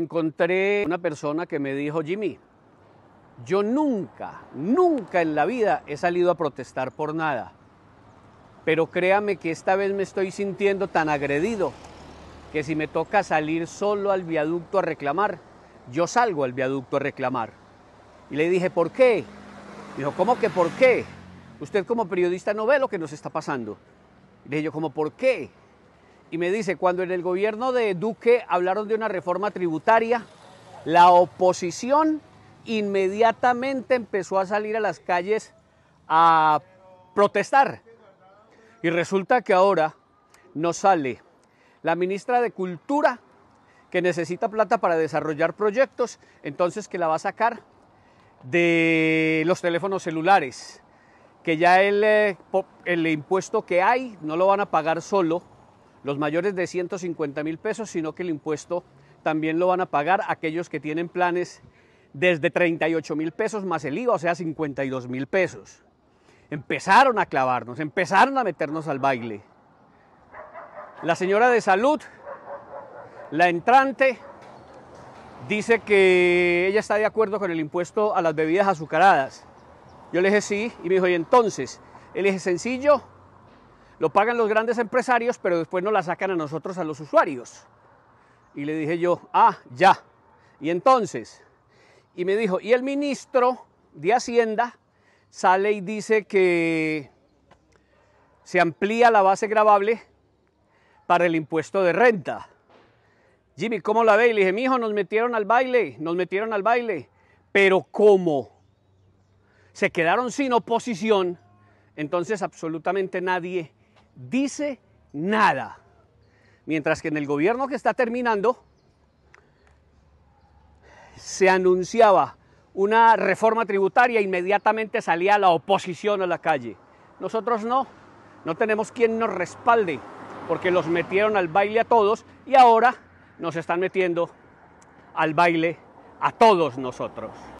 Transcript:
encontré una persona que me dijo, Jimmy, yo nunca, nunca en la vida he salido a protestar por nada, pero créame que esta vez me estoy sintiendo tan agredido que si me toca salir solo al viaducto a reclamar, yo salgo al viaducto a reclamar. Y le dije, ¿por qué? Dijo, ¿cómo que por qué? Usted como periodista no ve lo que nos está pasando. Le dije yo, ¿cómo por qué? y me dice, cuando en el gobierno de Duque hablaron de una reforma tributaria, la oposición inmediatamente empezó a salir a las calles a protestar. Y resulta que ahora no sale la ministra de Cultura, que necesita plata para desarrollar proyectos, entonces que la va a sacar de los teléfonos celulares, que ya el, eh, el impuesto que hay no lo van a pagar solo los mayores de 150 mil pesos, sino que el impuesto también lo van a pagar aquellos que tienen planes desde 38 mil pesos más el IVA, o sea, 52 mil pesos. Empezaron a clavarnos, empezaron a meternos al baile. La señora de salud, la entrante, dice que ella está de acuerdo con el impuesto a las bebidas azucaradas. Yo le dije sí y me dijo, y entonces, él eje sencillo, lo pagan los grandes empresarios, pero después nos la sacan a nosotros, a los usuarios. Y le dije yo, ah, ya. Y entonces, y me dijo, y el ministro de Hacienda sale y dice que se amplía la base gravable para el impuesto de renta. Jimmy, ¿cómo la ve? Y le dije, mijo, nos metieron al baile, nos metieron al baile. Pero ¿cómo? Se quedaron sin oposición, entonces absolutamente nadie dice nada. Mientras que en el gobierno que está terminando se anunciaba una reforma tributaria, inmediatamente salía la oposición a la calle. Nosotros no, no tenemos quien nos respalde, porque los metieron al baile a todos y ahora nos están metiendo al baile a todos nosotros.